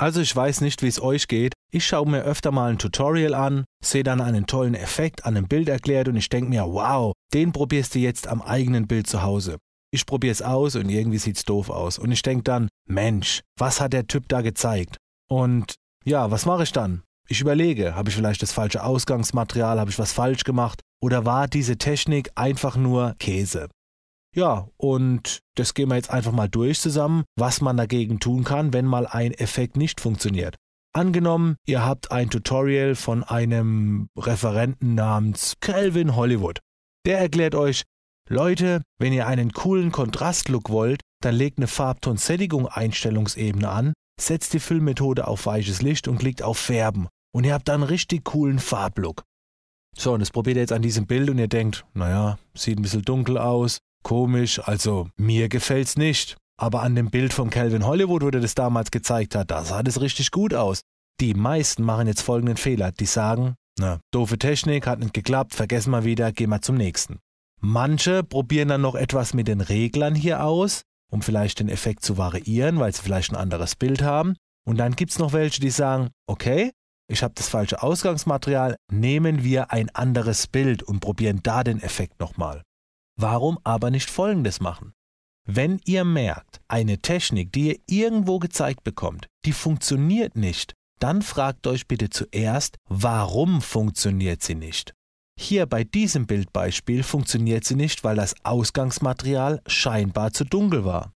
Also ich weiß nicht, wie es euch geht. Ich schaue mir öfter mal ein Tutorial an, sehe dann einen tollen Effekt an einem Bild erklärt und ich denke mir, wow, den probierst du jetzt am eigenen Bild zu Hause. Ich probiere es aus und irgendwie sieht's doof aus. Und ich denke dann, Mensch, was hat der Typ da gezeigt? Und ja, was mache ich dann? Ich überlege, habe ich vielleicht das falsche Ausgangsmaterial, habe ich was falsch gemacht oder war diese Technik einfach nur Käse? Ja, und das gehen wir jetzt einfach mal durch zusammen, was man dagegen tun kann, wenn mal ein Effekt nicht funktioniert. Angenommen, ihr habt ein Tutorial von einem Referenten namens Calvin Hollywood. Der erklärt euch, Leute, wenn ihr einen coolen Kontrastlook wollt, dann legt eine Farbton-Sättigung-Einstellungsebene an, setzt die Füllmethode auf weiches Licht und klickt auf Färben. Und ihr habt dann einen richtig coolen Farblook. So, und das probiert ihr jetzt an diesem Bild und ihr denkt, naja, sieht ein bisschen dunkel aus, komisch, also mir gefällt's nicht. Aber an dem Bild von Calvin Hollywood, wo der das damals gezeigt hat, da sah das richtig gut aus. Die meisten machen jetzt folgenden Fehler. Die sagen, na, doofe Technik, hat nicht geklappt, vergessen wir wieder, gehen wir zum nächsten. Manche probieren dann noch etwas mit den Reglern hier aus, um vielleicht den Effekt zu variieren, weil sie vielleicht ein anderes Bild haben. Und dann gibt es noch welche, die sagen, okay, ich habe das falsche Ausgangsmaterial, nehmen wir ein anderes Bild und probieren da den Effekt nochmal. Warum aber nicht Folgendes machen? Wenn ihr merkt, eine Technik, die ihr irgendwo gezeigt bekommt, die funktioniert nicht, dann fragt euch bitte zuerst, warum funktioniert sie nicht. Hier bei diesem Bildbeispiel funktioniert sie nicht, weil das Ausgangsmaterial scheinbar zu dunkel war.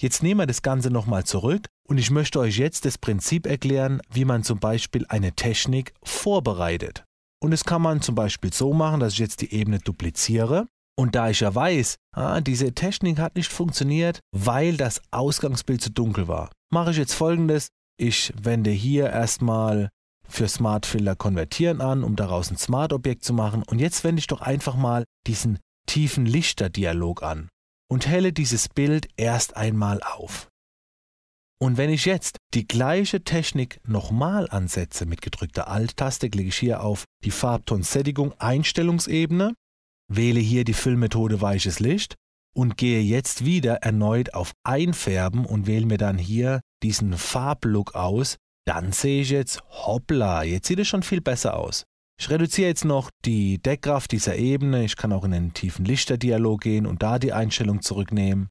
Jetzt nehmen wir das Ganze nochmal zurück und ich möchte euch jetzt das Prinzip erklären, wie man zum Beispiel eine Technik vorbereitet. Und das kann man zum Beispiel so machen, dass ich jetzt die Ebene dupliziere und da ich ja weiß, ah, diese Technik hat nicht funktioniert, weil das Ausgangsbild zu dunkel war, mache ich jetzt folgendes. Ich wende hier erstmal für Smart Filter konvertieren an, um daraus ein Smart Objekt zu machen. Und jetzt wende ich doch einfach mal diesen tiefen Lichterdialog an und helle dieses Bild erst einmal auf. Und wenn ich jetzt die gleiche Technik nochmal ansetze mit gedrückter Alt-Taste, klicke ich hier auf die Farbtonsättigung Einstellungsebene Wähle hier die Füllmethode weiches Licht und gehe jetzt wieder erneut auf Einfärben und wähle mir dann hier diesen Farblook aus. Dann sehe ich jetzt, hoppla, jetzt sieht es schon viel besser aus. Ich reduziere jetzt noch die Deckkraft dieser Ebene. Ich kann auch in den tiefen Lichterdialog gehen und da die Einstellung zurücknehmen.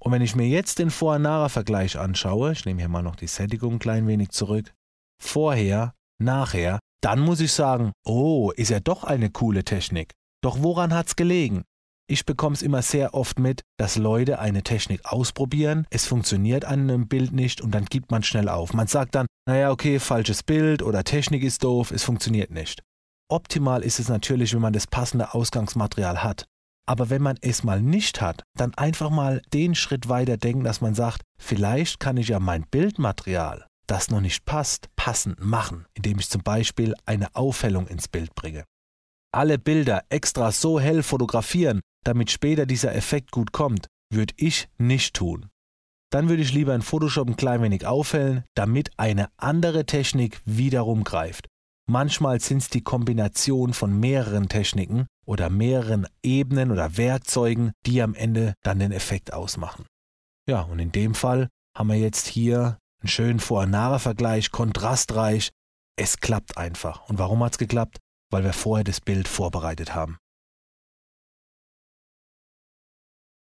Und wenn ich mir jetzt den Vor- und Nachher-Vergleich anschaue, ich nehme hier mal noch die Sättigung ein klein wenig zurück, vorher, nachher, dann muss ich sagen, oh, ist ja doch eine coole Technik. Doch woran hat's gelegen? Ich bekomme es immer sehr oft mit, dass Leute eine Technik ausprobieren, es funktioniert an einem Bild nicht und dann gibt man schnell auf. Man sagt dann, naja, okay, falsches Bild oder Technik ist doof, es funktioniert nicht. Optimal ist es natürlich, wenn man das passende Ausgangsmaterial hat. Aber wenn man es mal nicht hat, dann einfach mal den Schritt weiter denken, dass man sagt, vielleicht kann ich ja mein Bildmaterial, das noch nicht passt, passend machen, indem ich zum Beispiel eine Aufhellung ins Bild bringe alle Bilder extra so hell fotografieren, damit später dieser Effekt gut kommt, würde ich nicht tun. Dann würde ich lieber in Photoshop ein klein wenig aufhellen, damit eine andere Technik wiederum greift. Manchmal sind es die Kombination von mehreren Techniken oder mehreren Ebenen oder Werkzeugen, die am Ende dann den Effekt ausmachen. Ja, und in dem Fall haben wir jetzt hier einen schönen Vor- und Nachher-Vergleich, kontrastreich. Es klappt einfach. Und warum hat es geklappt? weil wir vorher das Bild vorbereitet haben.